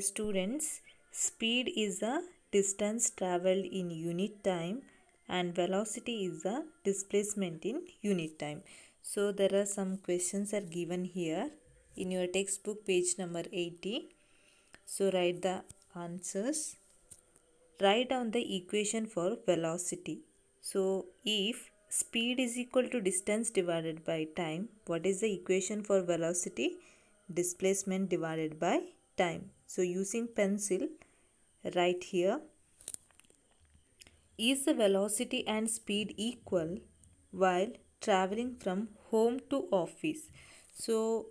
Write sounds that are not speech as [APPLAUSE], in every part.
Students, speed is a distance traveled in unit time and velocity is a displacement in unit time. So there are some questions are given here in your textbook page number 80. So write the answers. Write down the equation for velocity. So if speed is equal to distance divided by time, what is the equation for velocity? Displacement divided by time so using pencil right here is the velocity and speed equal while traveling from home to office so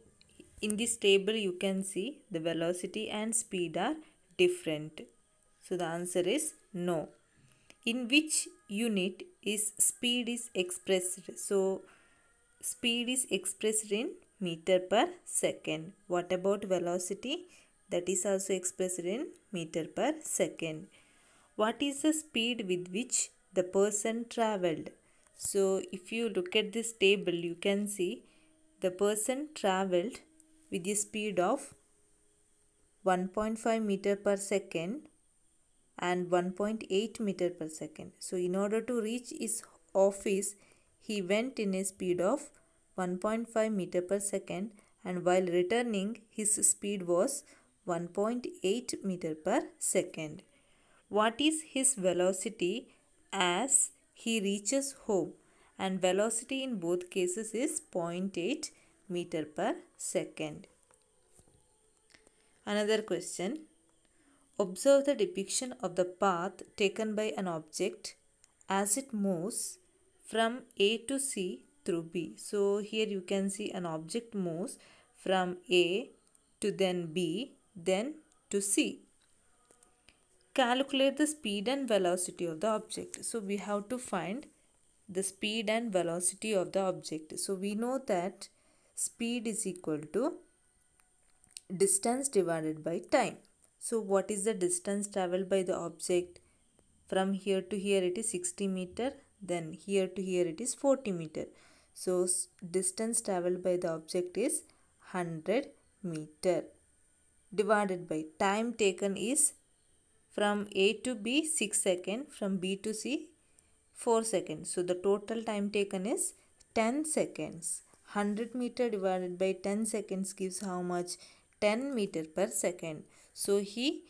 in this table you can see the velocity and speed are different so the answer is no in which unit is speed is expressed so speed is expressed in meter per second what about velocity that is also expressed in meter per second. What is the speed with which the person traveled? So if you look at this table, you can see the person traveled with a speed of 1.5 meter per second and 1.8 meter per second. So in order to reach his office, he went in a speed of 1.5 meter per second and while returning, his speed was 1.8 meter per second. What is his velocity as he reaches home? And velocity in both cases is 0.8 meter per second. Another question. Observe the depiction of the path taken by an object as it moves from A to C through B. So here you can see an object moves from A to then B then to C. Calculate the speed and velocity of the object. So we have to find the speed and velocity of the object. So we know that speed is equal to distance divided by time. So what is the distance traveled by the object? From here to here it is 60 meter. Then here to here it is 40 meter. So distance traveled by the object is 100 meter divided by time taken is from A to B 6 seconds, from B to C 4 seconds. So the total time taken is 10 seconds. 100 meter divided by 10 seconds gives how much? 10 meter per second. So he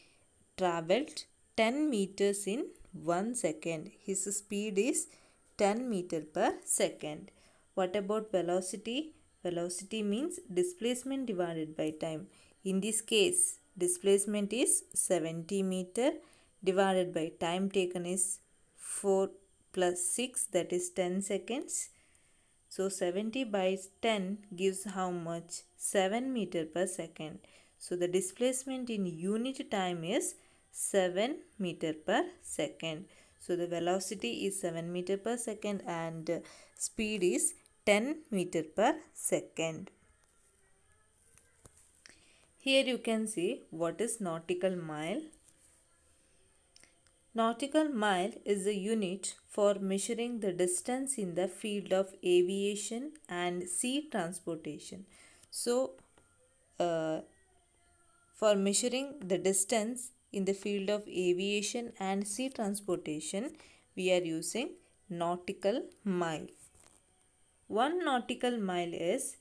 traveled 10 meters in 1 second. His speed is 10 meter per second. What about velocity? Velocity means displacement divided by time. In this case, displacement is 70 meter divided by time taken is 4 plus 6 that is 10 seconds. So 70 by 10 gives how much? 7 meter per second. So the displacement in unit time is 7 meter per second. So the velocity is 7 meter per second and speed is 10 meter per second. Here you can see what is nautical mile. Nautical mile is a unit for measuring the distance in the field of aviation and sea transportation. So, uh, for measuring the distance in the field of aviation and sea transportation, we are using nautical mile. One nautical mile is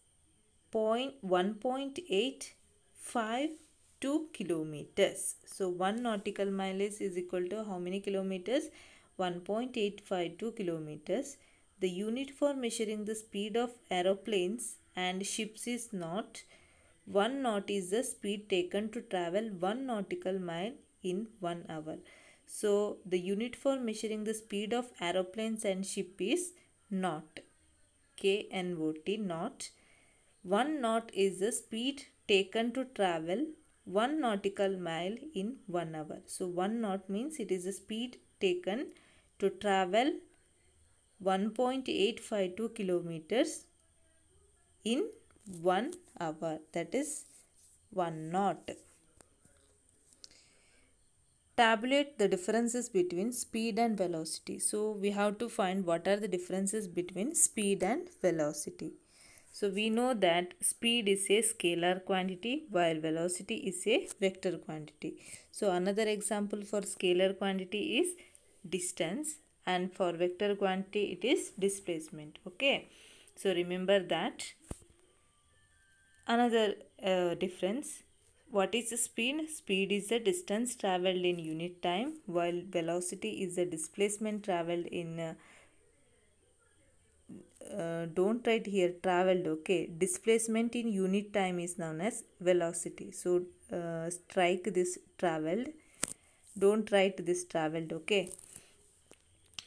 1.8 5 2 kilometers. So 1 nautical mile is equal to how many kilometers? 1.852 kilometers. The unit for measuring the speed of aeroplanes and ships is knot. 1 knot is the speed taken to travel 1 nautical mile in 1 hour. So the unit for measuring the speed of aeroplanes and ship is knot. K-N-O-T, knot. 1 knot is the speed taken to travel 1 nautical mile in 1 hour. So 1 knot means it is the speed taken to travel 1.852 kilometers in 1 hour that is 1 knot. Tabulate the differences between speed and velocity. So we have to find what are the differences between speed and velocity. So we know that speed is a scalar quantity while velocity is a vector quantity. So another example for scalar quantity is distance and for vector quantity it is displacement. Okay. So remember that. Another uh, difference. What is speed? Speed is the distance traveled in unit time while velocity is the displacement traveled in uh, uh, don't write here traveled okay displacement in unit time is known as velocity so uh, strike this traveled don't write this traveled okay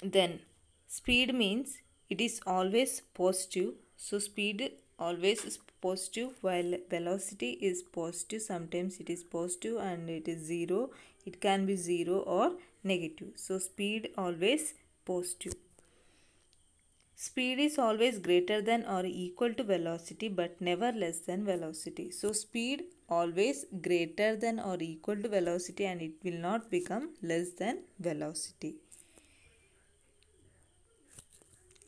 then speed means it is always positive so speed always is positive while velocity is positive sometimes it is positive and it is zero it can be zero or negative so speed always positive Speed is always greater than or equal to velocity but never less than velocity. So speed always greater than or equal to velocity and it will not become less than velocity.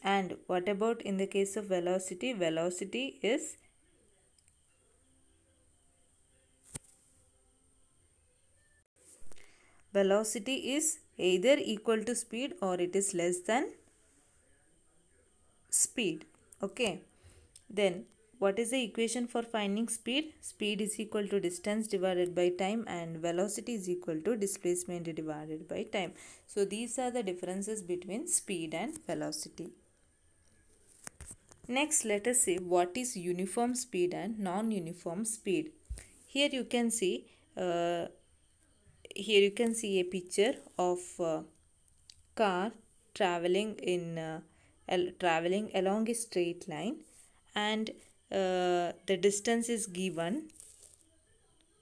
And what about in the case of velocity? Velocity is velocity is either equal to speed or it is less than speed okay then what is the equation for finding speed speed is equal to distance divided by time and velocity is equal to displacement divided by time so these are the differences between speed and velocity next let us see what is uniform speed and non-uniform speed here you can see uh, here you can see a picture of uh, car traveling in uh, traveling along a straight line and uh, the distance is given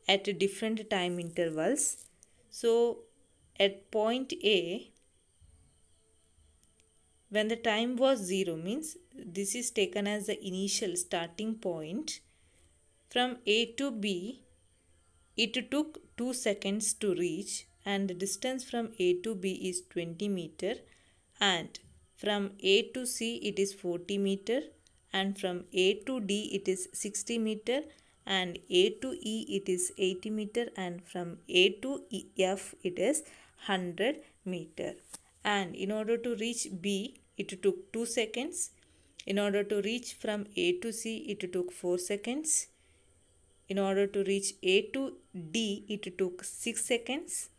at different time intervals. So at point A, when the time was 0 means this is taken as the initial starting point. From A to B, it took 2 seconds to reach and the distance from A to B is 20 meter and from A to C it is 40 meter and from A to D it is 60 meter and A to E it is 80 meter and from A to e, F it is 100 meter. And in order to reach B it took 2 seconds. In order to reach from A to C it took 4 seconds. In order to reach A to D it took 6 seconds.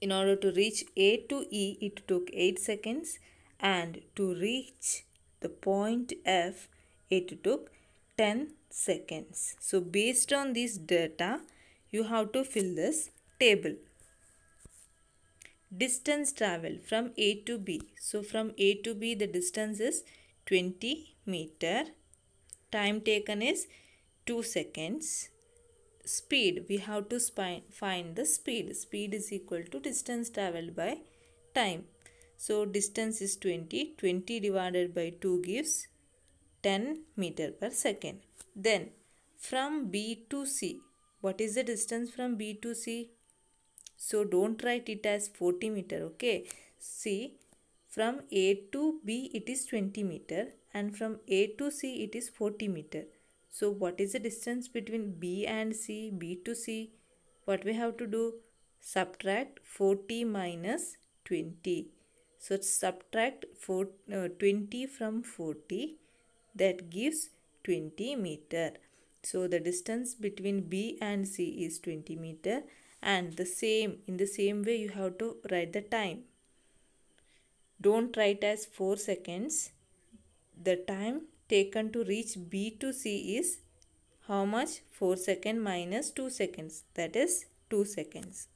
In order to reach A to E, it took 8 seconds and to reach the point F, it took 10 seconds. So based on this data, you have to fill this table. Distance travel from A to B. So from A to B, the distance is 20 meter. Time taken is 2 seconds speed we have to find the speed speed is equal to distance traveled by time so distance is 20 20 divided by 2 gives 10 meter per second then from b to c what is the distance from b to c so don't write it as 40 meter okay see from a to b it is 20 meter and from a to c it is 40 meter so what is the distance between B and C, B to C? What we have to do? Subtract 40 minus 20. So subtract 4, uh, 20 from 40 that gives 20 meter. So the distance between B and C is 20 meter and the same in the same way you have to write the time. Don't write as 4 seconds. The time taken to reach B to C is how much? 4 second minus 2 seconds. That is 2 seconds.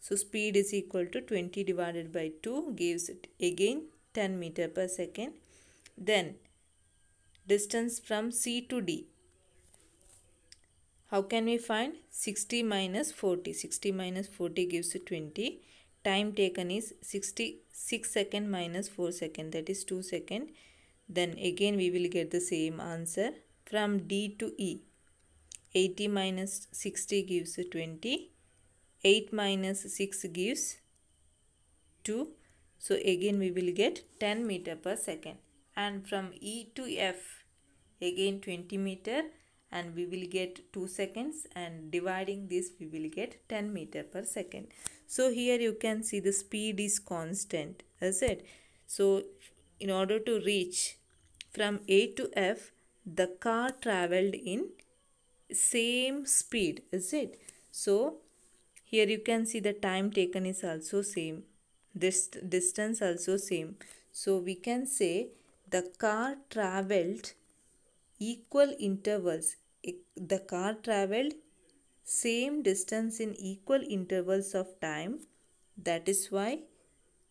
So speed is equal to 20 divided by 2 gives it again 10 meter per second. Then distance from C to D. How can we find? 60 minus 40. 60 minus 40 gives 20. Time taken is 66 second minus 4 second that is 2 second then again we will get the same answer from D to E. 80 minus 60 gives 20. 8 minus 6 gives 2. So again we will get 10 meter per second. And from E to F again 20 meter and we will get 2 seconds and dividing this we will get 10 meter per second. So here you can see the speed is constant. Is it. So in order to reach from A to F, the car traveled in same speed, is it? So, here you can see the time taken is also same. This distance also same. So, we can say the car traveled equal intervals. The car traveled same distance in equal intervals of time. That is why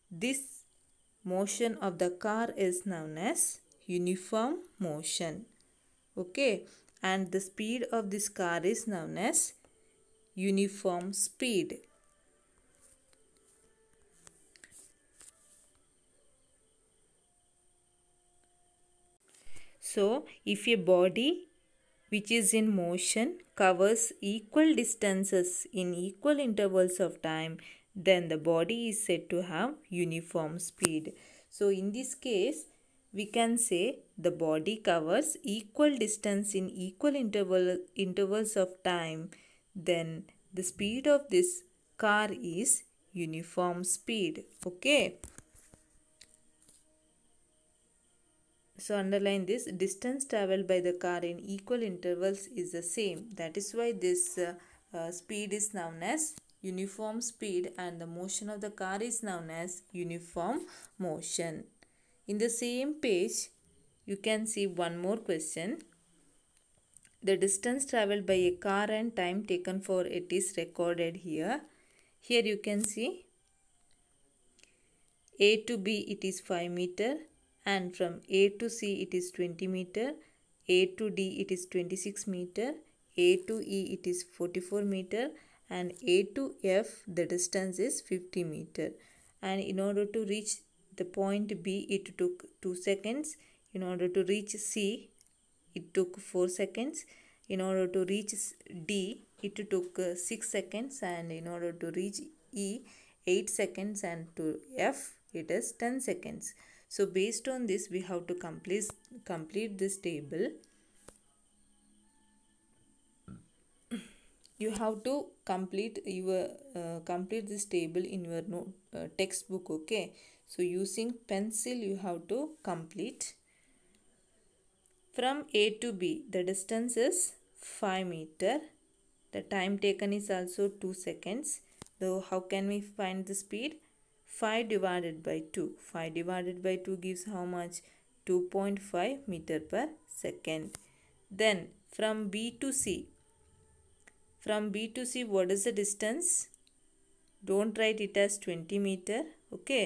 this motion of the car is known as uniform motion. Okay. And the speed of this car is known as uniform speed. So, if a body which is in motion covers equal distances in equal intervals of time, then the body is said to have uniform speed. So, in this case, we can say the body covers equal distance in equal interval, intervals of time, then the speed of this car is uniform speed. Okay. So underline this distance traveled by the car in equal intervals is the same. That is why this uh, uh, speed is known as uniform speed and the motion of the car is known as uniform motion. In the same page, you can see one more question. The distance traveled by a car and time taken for it is recorded here. Here you can see A to B it is 5 meter and from A to C it is 20 meter, A to D it is 26 meter, A to E it is 44 meter and A to F the distance is 50 meter. And in order to reach the point B it took 2 seconds in order to reach C it took 4 seconds in order to reach D it took uh, 6 seconds and in order to reach E 8 seconds and to F it is 10 seconds. So based on this we have to complete, complete this table. [CLEARS THROAT] You have to complete your uh, complete this table in your note, uh, textbook okay. So using pencil you have to complete. From A to B the distance is 5 meter. The time taken is also 2 seconds. So how can we find the speed? 5 divided by 2. 5 divided by 2 gives how much? 2.5 meter per second. Then from B to C. From B to C what is the distance? Don't write it as 20 meter. Okay.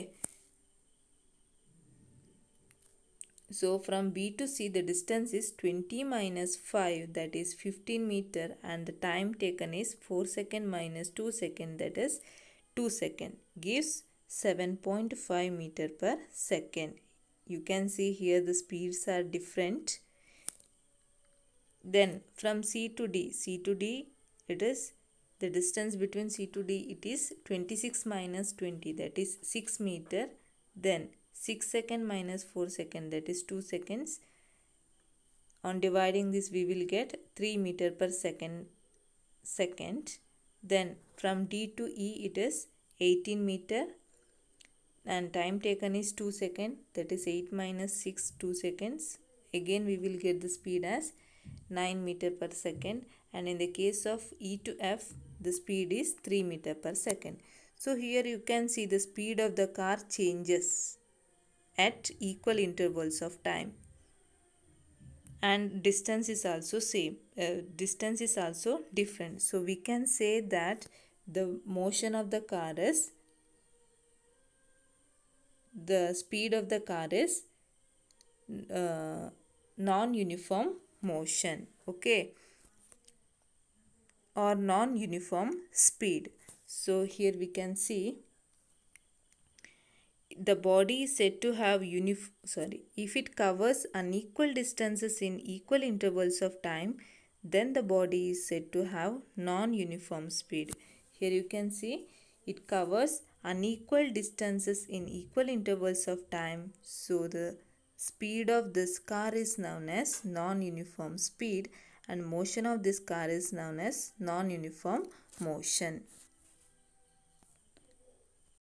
So from B to C the distance is 20 minus 5 that is 15 meter and the time taken is 4 second minus 2 second that is 2 second gives 7.5 meter per second. You can see here the speeds are different. Then from C to D, C to D it is the distance between C to D it is 26 minus 20 that is 6 meter. Then 6 second minus 4 second that is 2 seconds. On dividing this we will get 3 meter per second second. Then from D to E it is 18 meter and time taken is 2 second that is 8 minus 6 2 seconds. Again we will get the speed as 9 meter per second and in the case of E to F the speed is 3 meter per second. So here you can see the speed of the car changes at equal intervals of time and distance is also same uh, distance is also different so we can say that the motion of the car is the speed of the car is uh, non-uniform motion okay or non-uniform speed so here we can see the body is said to have uniform sorry if it covers unequal distances in equal intervals of time then the body is said to have non-uniform speed here you can see it covers unequal distances in equal intervals of time so the speed of this car is known as non-uniform speed and motion of this car is known as non-uniform motion